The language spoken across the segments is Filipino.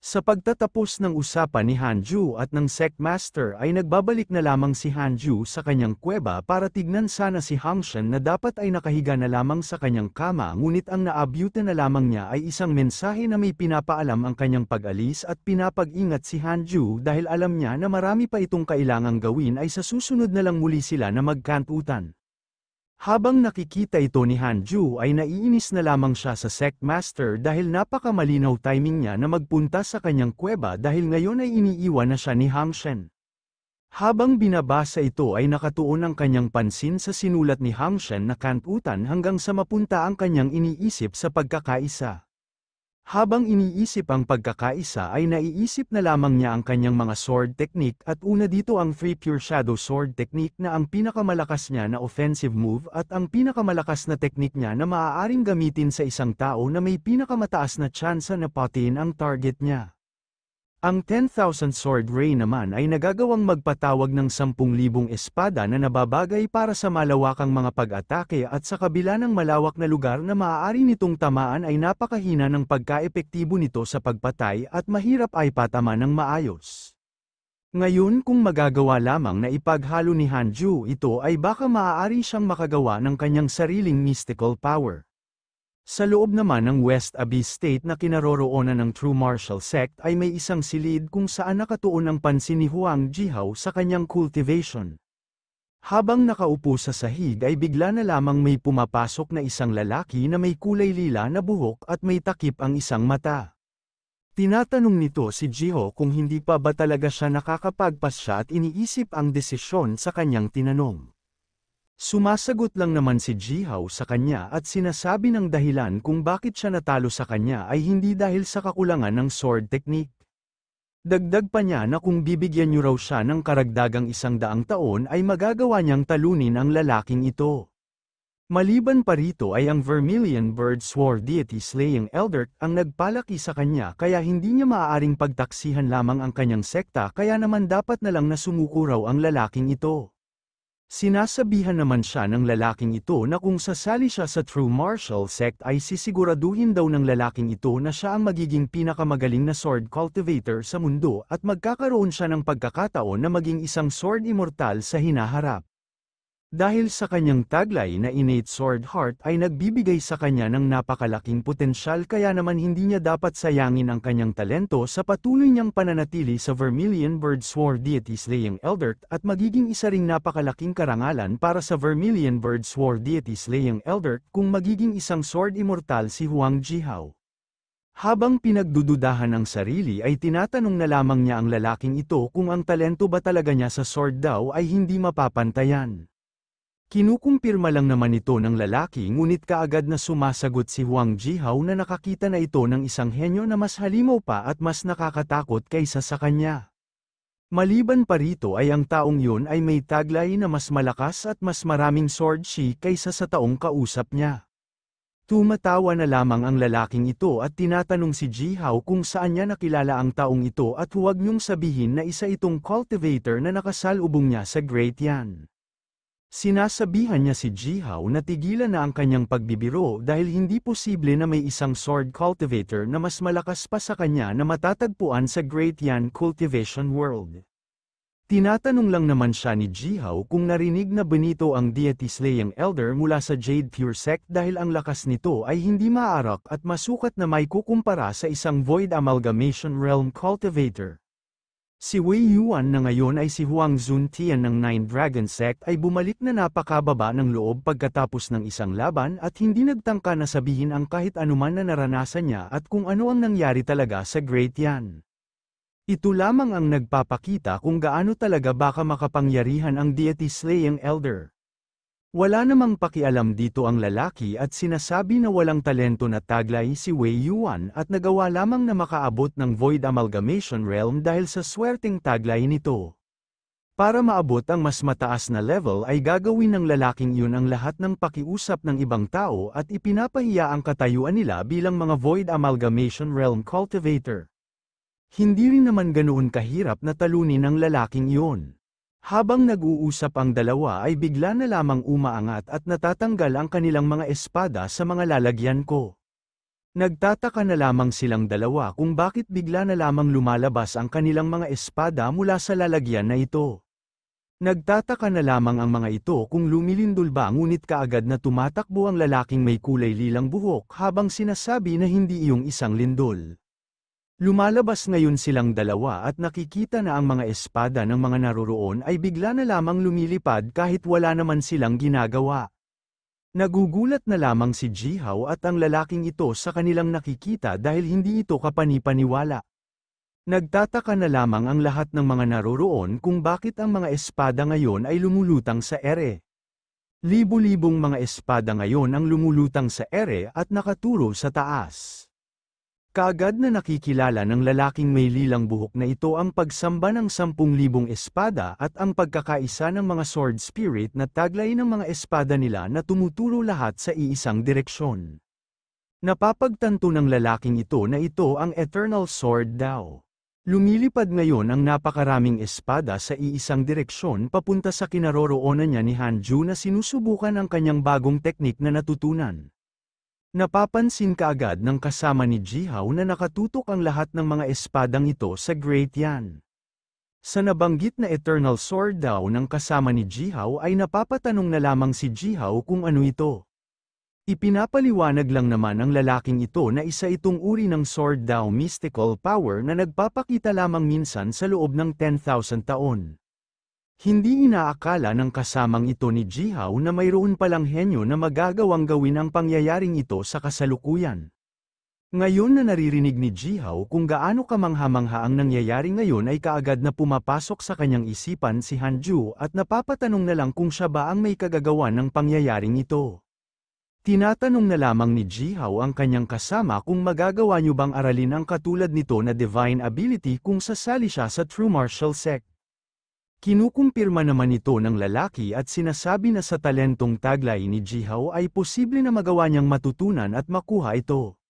Sa pagtatapos ng usapan ni Hanju at ng Sekmaster ay nagbabalik na lamang si Hanju sa kanyang kuweba para tignan sana si Hangshan na dapat ay nakahiga na lamang sa kanyang kama ngunit ang naabyute na lamang niya ay isang mensahe na may pinapaalam ang kanyang pag-alis at pinapag-ingat si Hanju dahil alam niya na marami pa itong kailangang gawin ay sa susunod na lang muli sila na magkantutan. Habang nakikita ito ni Hanju ay naiinis na lamang siya sa sect master dahil napakamalinaw timing niya na magpunta sa kanyang kuweba dahil ngayon ay iniiwan na siya ni Hangshen. Habang binabasa ito ay nakatuon ang kanyang pansin sa sinulat ni Hangshen na kantutan hanggang sa mapunta ang kanyang iniisip sa pagkakaisa. Habang iniisip ang pagkakaisa ay naiisip na lamang niya ang kanyang mga sword technique at una dito ang Free Pure Shadow Sword technique na ang pinakamalakas niya na offensive move at ang pinakamalakas na technique niya na maaaring gamitin sa isang tao na may pinakamataas na tsansa na patiin ang target niya. Ang 10,000 Sword Ray naman ay nagagawang magpatawag ng 10,000 espada na nababagay para sa malawakang mga pag-atake at sa kabila ng malawak na lugar na maaari nitong tamaan ay napakahina ng pagkaepektibo nito sa pagpatay at mahirap ay patama ng maayos. Ngayon kung magagawa lamang na ipaghalo ni Hanju ito ay baka maaari siyang makagawa ng kanyang sariling mystical power. Sa loob naman ng West Abyss State na kinaroroonan ng True Martial Sect ay may isang silid kung saan nakatuon ang pansin ni Huang Jihao sa kanyang cultivation. Habang nakaupo sa sahig ay bigla na lamang may pumapasok na isang lalaki na may kulay lila na buhok at may takip ang isang mata. Tinatanong nito si Jiho kung hindi pa ba talaga siya nakakapagpas siya at iniisip ang desisyon sa kanyang tinanong. Sumasagot lang naman si Jihao sa kanya at sinasabi ng dahilan kung bakit siya natalo sa kanya ay hindi dahil sa kakulangan ng sword technique. Dagdag pa niya na kung bibigyan niyo raw siya ng karagdagang isang daang taon ay magagawa niyang talunin ang lalaking ito. Maliban pa rito ay ang Vermilion Bird Sword Deity Slaying Eldert ang nagpalaki sa kanya kaya hindi niya maaaring pagtaksihan lamang ang kanyang sekta kaya naman dapat na lang na sumuko raw ang lalaking ito. Sinasabihan naman siya ng lalaking ito na kung sasali siya sa True Martial Sect ay sisiguraduhin daw ng lalaking ito na siya ang magiging pinakamagaling na sword cultivator sa mundo at magkakaroon siya ng pagkakataon na maging isang sword immortal sa hinaharap. Dahil sa kanyang taglay na innate sword heart ay nagbibigay sa kanya ng napakalaking potensyal kaya naman hindi niya dapat sayangin ang kanyang talento sa patuloy niyang pananatili sa Vermilion Bird Sword Deity Slaying Eldert at magiging isa ring napakalaking karangalan para sa Vermilion Bird Sword Deity Slaying Eldert kung magiging isang sword immortal si Huang Jihao. Habang pinagdududahan ang sarili ay tinatanong na lamang niya ang lalaking ito kung ang talento ba talaga niya sa sword daw ay hindi mapapantayan. Kinukumpirma lang naman ito ng lalaki ngunit kaagad na sumasagot si Huang Jihao na nakakita na ito ng isang henyo na mas halimaw pa at mas nakakatakot kaysa sa kanya. Maliban pa rito ay ang taong yun ay may taglay na mas malakas at mas maraming sword shi kaysa sa taong kausap niya. Tumatawa na lamang ang lalaking ito at tinatanong si Jihao kung saan niya nakilala ang taong ito at huwag niyong sabihin na isa itong cultivator na nakasalubong niya sa Great Yan. Sinasabihan niya si Jihao na tigilan na ang kanyang pagbibiro dahil hindi posible na may isang sword cultivator na mas malakas pa sa kanya na matatagpuan sa Great Yan Cultivation World. Tinatanong lang naman siya ni Jihao kung narinig na Benito ang deity slaying elder mula sa Jade Pure Sect dahil ang lakas nito ay hindi maarak at masukat na may kukumpara sa isang void amalgamation realm cultivator. Si Wei Yuan na ngayon ay si Huang Zuntian ng Nine Dragon Sect ay bumalik na napakababa ng loob pagkatapos ng isang laban at hindi nagtangka na sabihin ang kahit anuman na naranasan niya at kung ano ang nangyari talaga sa Great Yan. Ito lamang ang nagpapakita kung gaano talaga baka makapangyarihan ang deity slaying elder. Wala namang pakialam dito ang lalaki at sinasabi na walang talento na taglay si Wei Yuan at nagawa lamang na makaabot ng Void Amalgamation Realm dahil sa swerteng taglay nito. Para maabot ang mas mataas na level ay gagawin ng lalaking yun ang lahat ng pakiusap ng ibang tao at ipinapahiya ang katayuan nila bilang mga Void Amalgamation Realm Cultivator. Hindi rin naman ganoon kahirap na talunin ang lalaking yun. Habang nag-uusap ang dalawa ay bigla na lamang umaangat at natatanggal ang kanilang mga espada sa mga lalagyan ko. Nagtataka na lamang silang dalawa kung bakit bigla na lamang lumalabas ang kanilang mga espada mula sa lalagyan na ito. Nagtataka na lamang ang mga ito kung lumilindol ba ngunit kaagad na tumatakbo ang lalaking may kulay lilang buhok habang sinasabi na hindi iyong isang lindol. Lumalabas ngayon silang dalawa at nakikita na ang mga espada ng mga naroroon ay bigla na lamang lumilipad kahit wala naman silang ginagawa. Nagugulat na lamang si Jihaw at ang lalaking ito sa kanilang nakikita dahil hindi ito kapanipaniwala. Nagtataka na lamang ang lahat ng mga naroroon kung bakit ang mga espada ngayon ay lumulutang sa ere. Libo-libong mga espada ngayon ang lumulutang sa ere at nakaturo sa taas. Kagad na nakikilala ng lalaking may lilang buhok na ito ang pagsamba ng 10,000 espada at ang pagkakaisa ng mga sword spirit na taglay ng mga espada nila na tumuturo lahat sa iisang direksyon. Napapagtanto ng lalaking ito na ito ang Eternal Sword daw. Lumilipad ngayon ang napakaraming espada sa iisang direksyon papunta sa kinaroroonan niya ni Hanju na sinusubukan ang kanyang bagong teknik na natutunan. Napapansin kaagad ng kasama ni Jihaw na nakatutok ang lahat ng mga espadang ito sa Great Yan. Sa nabanggit na Eternal Sword daw ng kasama ni Jihaw ay napapatanong na lamang si Jihaw kung ano ito. Ipinapaliwanag lang naman ang lalaking ito na isa itong uri ng sword Dao mystical power na nagpapakita lamang minsan sa loob ng 10,000 taon. Hindi inaakala ng kasamang ito ni Jihao na mayroon palang henyo na magagawang gawin ang pangyayaring ito sa kasalukuyan. Ngayon na naririnig ni Jihao kung gaano kamangha-mangha ang nangyayari ngayon ay kaagad na pumapasok sa kanyang isipan si Hanju at napapatanong na lang kung siya ba ang may kagagawa ng pangyayaring ito. Tinatanong na lamang ni Jihao ang kanyang kasama kung magagawa niyo bang aralin ang katulad nito na divine ability kung sasali siya sa True Martial Sect. Kinukumpirma naman ito ng lalaki at sinasabi na sa talentong taglay ni Jihaw ay posible na magawa niyang matutunan at makuha ito.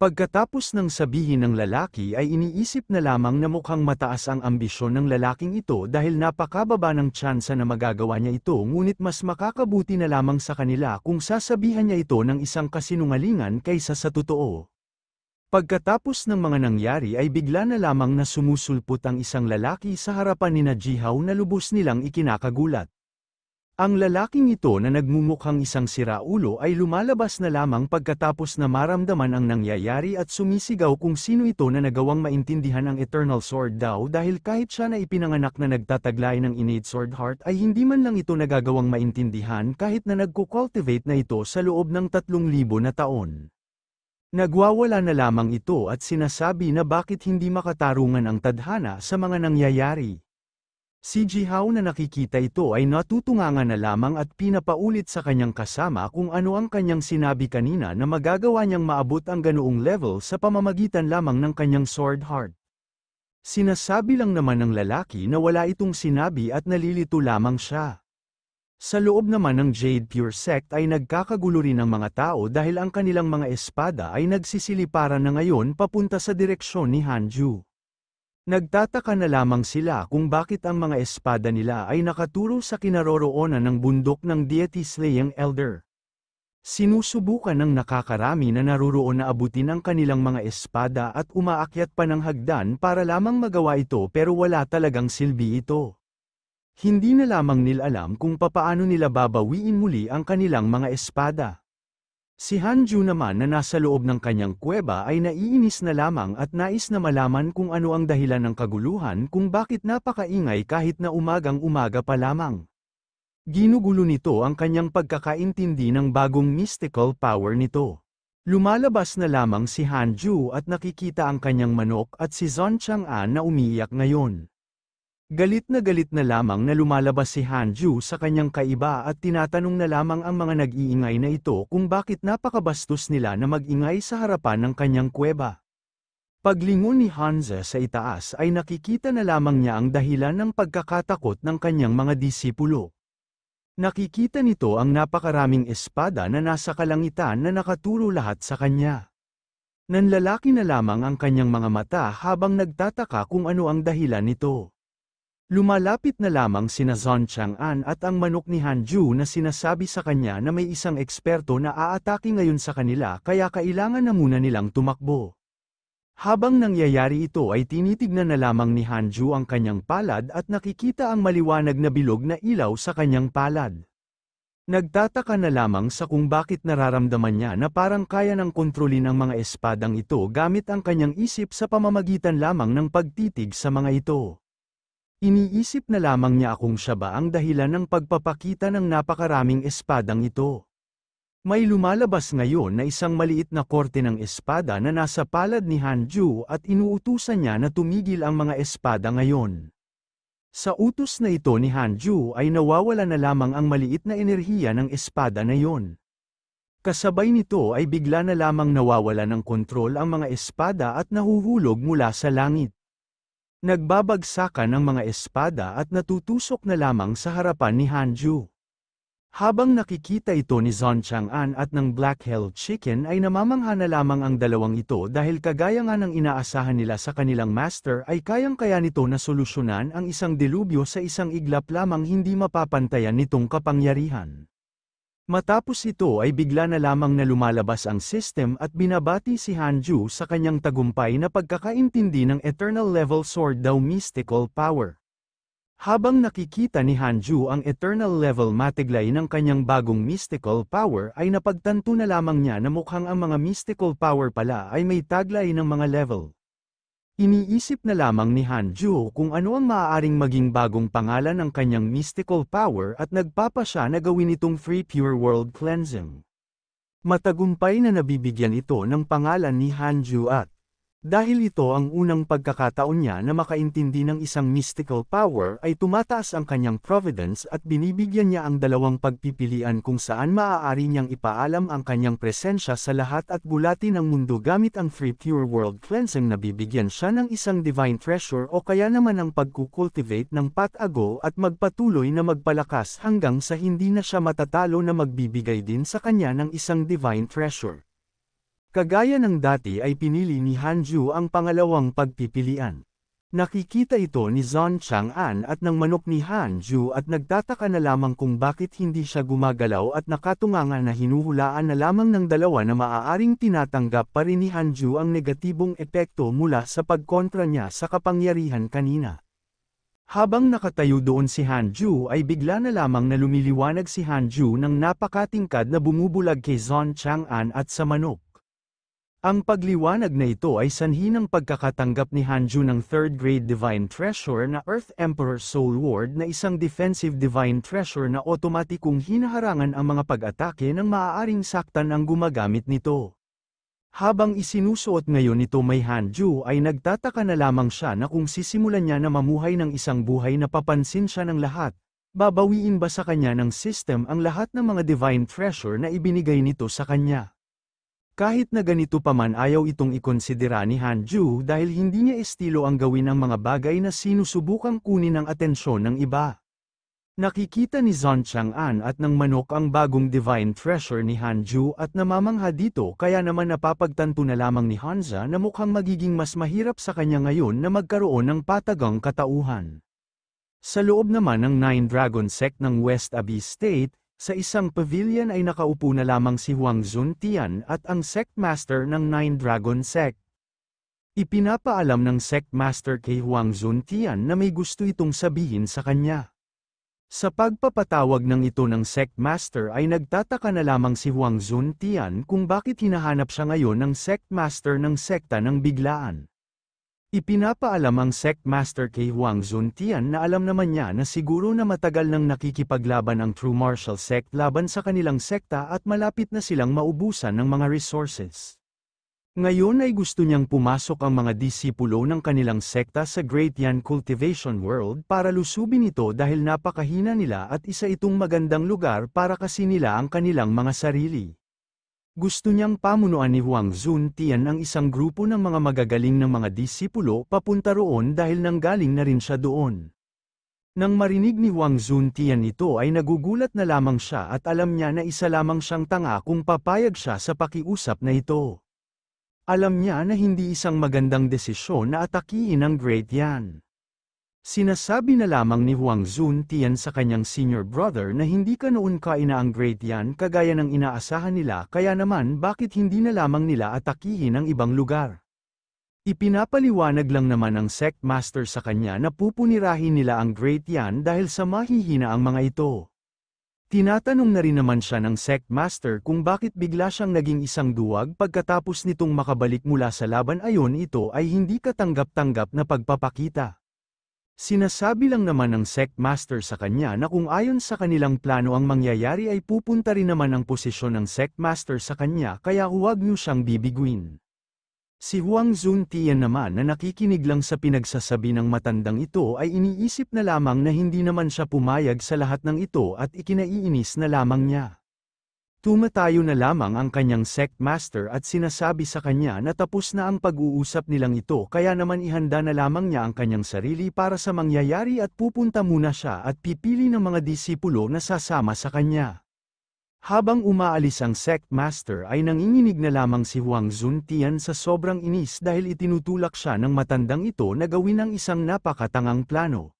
Pagkatapos ng sabihin ng lalaki ay iniisip na lamang na mukhang mataas ang ambisyon ng lalaking ito dahil napakababa ng tsansa na magagawa niya ito ngunit mas makakabuti na lamang sa kanila kung sasabihan niya ito ng isang kasinungalingan kaysa sa totoo. Pagkatapos ng mga nangyari ay bigla na lamang na sumusulpot ang isang lalaki sa harapan ni Najihaw na lubos nilang ikinakagulat. Ang lalaking ito na nagmumukhang isang siraulo ay lumalabas na lamang pagkatapos na maramdaman ang nangyayari at sumisigaw kung sino ito na nagawang maintindihan ang Eternal Sword daw dahil kahit siya na ipinanganak na nagtataglay ng innate sword heart ay hindi man lang ito nagagawang maintindihan kahit na nagko-cultivate na ito sa loob ng 3,000 na taon. Nagwawala na lamang ito at sinasabi na bakit hindi makatarungan ang tadhana sa mga nangyayari. Si Jihao na nakikita ito ay natutunganga na lamang at pinapaulit sa kanyang kasama kung ano ang kanyang sinabi kanina na magagawa niyang maabot ang ganoong level sa pamamagitan lamang ng kanyang sword heart. Sinasabi lang naman ng lalaki na wala itong sinabi at nalilito lamang siya. Sa loob naman ng Jade Pure Sect ay nagkakagulo rin ang mga tao dahil ang kanilang mga espada ay nagsisiliparan na ngayon papunta sa direksyon ni Hanju. Nagtataka na lamang sila kung bakit ang mga espada nila ay nakaturo sa kinaroroonan ng bundok ng deity slaying elder. Sinusubukan ng nakakarami na naruroon na abutin ang kanilang mga espada at umaakyat pa ng hagdan para lamang magawa ito pero wala talagang silbi ito. Hindi na lamang nila alam kung papaano nila babawiin muli ang kanilang mga espada. Si Hanju naman na nasa loob ng kanyang kuweba ay naiinis na lamang at nais na malaman kung ano ang dahilan ng kaguluhan kung bakit napakaingay kahit na umagang umaga pa lamang. Ginugulo nito ang kanyang pagkakaintindi ng bagong mystical power nito. Lumalabas na lamang si Hanju at nakikita ang kanyang manok at si Zon Chang'an na umiiyak ngayon. Galit na galit na lamang na lumalabas si Hanju sa kanyang kaiba at tinatanong na lamang ang mga nag-iingay na ito kung bakit napakabastos nila na mag-ingay sa harapan ng kanyang kuweba. Paglingon ni Hanza sa itaas ay nakikita na lamang niya ang dahilan ng pagkakatakot ng kanyang mga disipulo. Nakikita nito ang napakaraming espada na nasa kalangitan na nakaturo lahat sa kanya. Nanlalaki na lamang ang kanyang mga mata habang nagtataka kung ano ang dahilan nito. Lumalapit na lamang sina Zon Chang'an at ang manok ni Han Ju na sinasabi sa kanya na may isang eksperto na aatake ngayon sa kanila kaya kailangan na muna nilang tumakbo. Habang nangyayari ito ay tinitignan na lamang ni Han Ju ang kanyang palad at nakikita ang maliwanag na bilog na ilaw sa kanyang palad. Nagtataka na lamang sa kung bakit nararamdaman niya na parang kaya ng kontrolin ang mga espadang ito gamit ang kanyang isip sa pamamagitan lamang ng pagtitig sa mga ito. Iniisip na lamang niya akong siya ba ang dahilan ng pagpapakita ng napakaraming espadang ito. May lumalabas ngayon na isang maliit na korte ng espada na nasa palad ni Han Ju at inuutusan niya na tumigil ang mga espada ngayon. Sa utos na ito ni Han Ju ay nawawala na lamang ang maliit na enerhiya ng espada na yon. Kasabay nito ay bigla na lamang nawawala ng kontrol ang mga espada at nahuhulog mula sa langit. Nagbabagsakan ang mga espada at natutusok na lamang sa harapan ni Hanju. Habang nakikita ito ni Zon Chang'an at ng Black Hell Chicken ay namamangha na lamang ang dalawang ito dahil kagaya nga ng inaasahan nila sa kanilang master ay kayang-kaya nito na solusyonan ang isang dilubyo sa isang iglap lamang hindi mapapantayan nitong kapangyarihan. Matapos ito ay bigla na lamang na lumalabas ang system at binabati si Hanju sa kanyang tagumpay na pagkakaintindi ng Eternal Level Sword daw Mystical Power. Habang nakikita ni Hanju ang Eternal Level matiglay ng kanyang bagong Mystical Power ay napagtanto na lamang niya na mukhang ang mga Mystical Power pala ay may taglay ng mga level. Iniisip na lamang ni Han Ju kung ano ang maaaring maging bagong pangalan ng kanyang mystical power at nagpapa siya na gawin itong Free Pure World Cleansing. Matagumpay na nabibigyan ito ng pangalan ni Han Ju at dahil ito ang unang pagkakataon niya na makaintindi ng isang mystical power ay tumataas ang kanyang providence at binibigyan niya ang dalawang pagpipilian kung saan maaari niyang ipaalam ang kanyang presensya sa lahat at bulati ng mundo gamit ang Free Pure World Cleansing na bibigyan siya ng isang divine treasure o kaya naman ang pagkukultivate ng patago at magpatuloy na magpalakas hanggang sa hindi na siya matatalo na magbibigay din sa kanya ng isang divine treasure. Kagaya ng dati ay pinili ni Hanju ang pangalawang pagpipilian. Nakikita ito ni Zon Chang'an at ng manok ni Hanju at nagtataka na lamang kung bakit hindi siya gumagalaw at nakatunganga na hinuhulaan na lamang ng dalawa na maaaring tinatanggap pa rin ni Hanju ang negatibong epekto mula sa pagkontra niya sa kapangyarihan kanina. Habang nakatayo doon si Hanju ay bigla na lamang na lumiliwanag si Hanju Ju ng napakatingkad na bumubulag kay Zon Chang'an at sa manok. Ang pagliwanag na ito ay sanhi ng pagkakatanggap ni Hanju ng 3rd Grade Divine Treasure na Earth Emperor Soul Ward na isang defensive divine treasure na otomatikong hinaharangan ang mga pag-atake ng maaaring saktan ang gumagamit nito. Habang isinusuot ngayon nito may Hanju ay nagtataka na lamang siya na kung sisimulan niya na mamuhay ng isang buhay na papansin siya ng lahat, babawiin ba sa kanya ng system ang lahat ng mga divine treasure na ibinigay nito sa kanya. Kahit na ganito pa man ayaw itong ikonsidera ni Han Ju dahil hindi niya estilo ang gawin ng mga bagay na sinusubukang kunin ang atensyon ng iba. Nakikita ni Zon Chang'an at ng manok ang bagong divine treasure ni Han Ju at namamangha dito kaya naman napapagtanto na lamang ni Hanza na mukhang magiging mas mahirap sa kanya ngayon na magkaroon ng patagang katauhan. Sa loob naman ng Nine Dragon Sect ng West Abyss State, sa isang pavilion ay nakaupo na lamang si Huang Zuntian at ang sect master ng Nine Dragon Sect. Ipinapaalam ng sect master kay Huang Zuntian na may gusto itong sabihin sa kanya. Sa pagpapatawag ng ito ng sect master ay nagtataka na lamang si Huang Zuntian kung bakit hinahanap siya ngayon ng sect master ng sekta ng biglaan. Ipinapaalam ang sect master kay Huang Zuntian na alam naman niya na siguro na matagal nang nakikipaglaban ang True Martial Sect laban sa kanilang sekta at malapit na silang maubusan ng mga resources. Ngayon ay gusto niyang pumasok ang mga disipulo ng kanilang sekta sa Great Yan Cultivation World para lusubin ito dahil napakahina nila at isa itong magandang lugar para kasi nila ang kanilang mga sarili. Gusto niyang pamunuan ni Huang Zun Tian ang isang grupo ng mga magagaling ng mga disipulo papunta roon dahil nanggaling na rin siya doon. Nang marinig ni Huang Zun Tian ito ay nagugulat na lamang siya at alam niya na isa lamang siyang tanga kung papayag siya sa pakiusap na ito. Alam niya na hindi isang magandang desisyon na atakiin ang Great Yan. Sinasabi na lamang ni Huang Zun Tian sa kanyang senior brother na hindi ka noon kaina ang grade yan kagaya ng inaasahan nila kaya naman bakit hindi na lamang nila atakihin ang ibang lugar. Ipinapaliwanag lang naman ng sect master sa kanya na pupunirahin nila ang grade yan dahil sa mahihina ang mga ito. Tinatanong na rin naman siya ng sect master kung bakit bigla siyang naging isang duwag pagkatapos nitong makabalik mula sa laban ayon ito ay hindi katanggap-tanggap na pagpapakita. Sinasabi lang naman ng sect master sa kanya na kung ayon sa kanilang plano ang mangyayari ay pupunta rin naman ang posisyon ng sect master sa kanya kaya huwag niyo siyang bibiguin. Si Huang Zuntian naman na nakikinig lang sa pinagsasabi ng matandang ito ay iniisip na lamang na hindi naman siya pumayag sa lahat ng ito at ikinaiinis na lamang niya. Tumatayo na lamang ang kanyang sect master at sinasabi sa kanya na tapos na ang pag-uusap nilang ito kaya naman ihanda na lamang niya ang kanyang sarili para sa mangyayari at pupunta muna siya at pipili ng mga disipulo na sasama sa kanya. Habang umaalis ang sect master ay nanginginig na lamang si Huang Zuntian sa sobrang inis dahil itinutulak siya ng matandang ito na gawin ang isang napakatangang plano.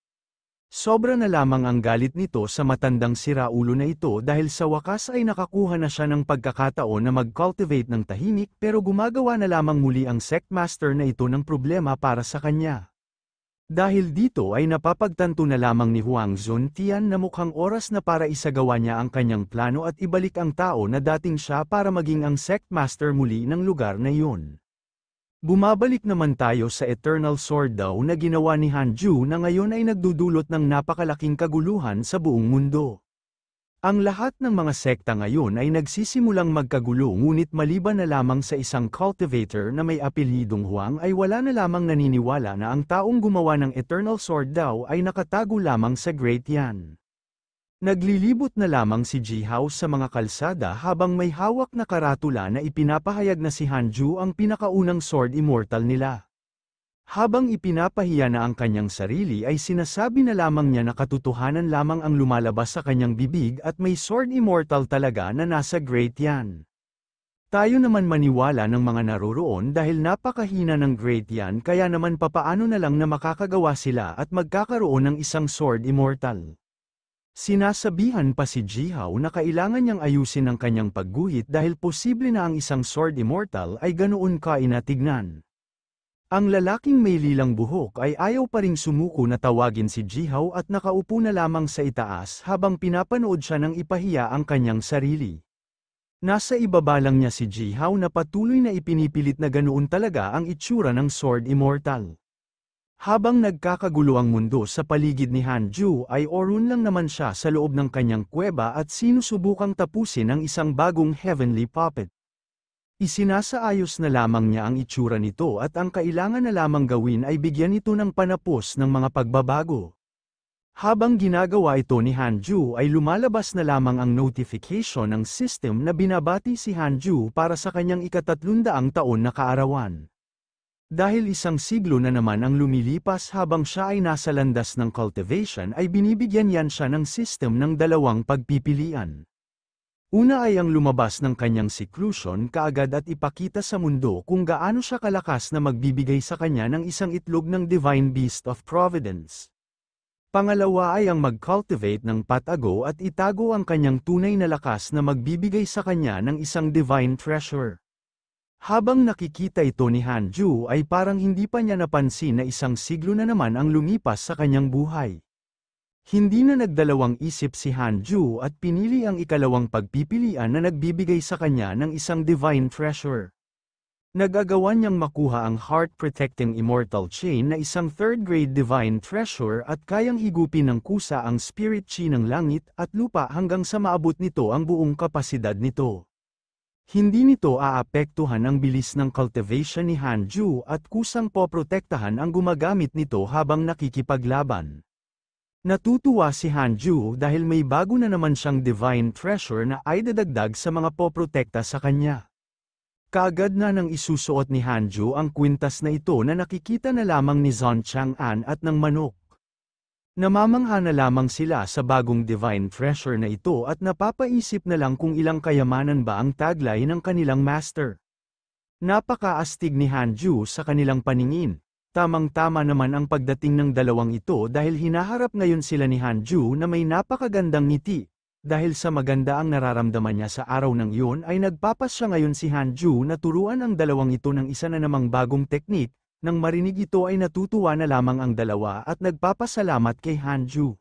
Sobra na lamang ang galit nito sa matandang siraulo na ito dahil sa wakas ay nakakuha na siya ng pagkakataon na mag-cultivate ng tahimik pero gumagawa na lamang muli ang sectmaster na ito ng problema para sa kanya. Dahil dito ay napapagtanto na lamang ni Huang Zun Tian na mukhang oras na para isagawa niya ang kanyang plano at ibalik ang tao na dating siya para maging ang sectmaster muli ng lugar na iyon. Bumabalik naman tayo sa Eternal Sword daw na ginawa ni Hanju na ngayon ay nagdudulot ng napakalaking kaguluhan sa buong mundo. Ang lahat ng mga sekta ngayon ay nagsisimulang magkagulo ngunit maliban na lamang sa isang cultivator na may apelidong Huang ay wala na lamang naniniwala na ang taong gumawa ng Eternal Sword daw ay nakatago lamang sa Great Yan. Naglilibot na lamang si Jihao sa mga kalsada habang may hawak na karatula na ipinapahayag na si Hanju ang pinakaunang sword immortal nila. Habang ipinapahiya na ang kanyang sarili ay sinasabi na lamang niya na katotohanan lamang ang lumalabas sa kanyang bibig at may sword immortal talaga na nasa Great Yan. Tayo naman maniwala ng mga naroroon dahil napakahina ng Great Yan kaya naman papaano na lang na makakagawa sila at magkakaroon ng isang sword immortal. Sinasabihan pa si Jihao na kailangan niyang ayusin ang kanyang pagguhit dahil posible na ang isang Sword Immortal ay ganoon kainatignan. Ang lalaking may lilang buhok ay ayaw pa ring sumuko na tawagin si Jihao at nakaupo na lamang sa itaas habang pinapanood siya ng ipahiya ang kanyang sarili. Nasa ibaba lang niya si Jihao na patuloy na ipinipilit na ganoon talaga ang itsura ng Sword Immortal. Habang nagkakagulo ang mundo sa paligid ni Han Ju ay orun lang naman siya sa loob ng kanyang kuweba at sinusubukang tapusin ang isang bagong heavenly puppet. Isinasaayos na lamang niya ang itsura nito at ang kailangan na lamang gawin ay bigyan ito ng panapos ng mga pagbabago. Habang ginagawa ito ni Han Ju ay lumalabas na lamang ang notification ng system na binabati si Han Ju para sa kanyang ikatatlundaang taon na kaarawan. Dahil isang siglo na naman ang lumilipas habang siya ay nasa landas ng cultivation ay binibigyan yan siya ng system ng dalawang pagpipilian. Una ay ang lumabas ng kanyang seclusion kaagad at ipakita sa mundo kung gaano siya kalakas na magbibigay sa kanya ng isang itlog ng divine beast of providence. Pangalawa ay ang mag-cultivate ng patago at itago ang kanyang tunay na lakas na magbibigay sa kanya ng isang divine treasure. Habang nakikita ito ni Han Ju ay parang hindi pa niya napansin na isang siglo na naman ang lumipas sa kanyang buhay. Hindi na nagdalawang isip si Han Ju at pinili ang ikalawang pagpipilian na nagbibigay sa kanya ng isang divine treasure. Nagagawa niyang makuha ang heart-protecting immortal chain na isang third-grade divine treasure at kayang higupin ng kusa ang spirit chi ng langit at lupa hanggang sa maabot nito ang buong kapasidad nito. Hindi nito aapektuhan ang bilis ng cultivation ni Hanju at kusang poprotektahan ang gumagamit nito habang nakikipaglaban. Natutuwa si Hanju dahil may bago na naman siyang divine treasure na ay dadagdag sa mga poprotekta sa kanya. Kaagad na nang isusuot ni Hanju ang kwintas na ito na nakikita na lamang ni Zon Chang'an at ng manok. Namamangha na lamang sila sa bagong divine pressure na ito at napapaisip na lang kung ilang kayamanan ba ang taglay ng kanilang master. Napakaastig ni Hanju sa kanilang paningin. Tamang-tama naman ang pagdating ng dalawang ito dahil hinaharap ngayon sila ni Hanju na may napakagandang ngiti. Dahil sa maganda ang nararamdaman niya sa araw ng iyon ay nagpapas siya ngayon si Hanju na turuan ang dalawang ito ng isa na namang bagong teknik nang marinig ito ay natutuwa na lamang ang dalawa at nagpapasalamat kay Hanju.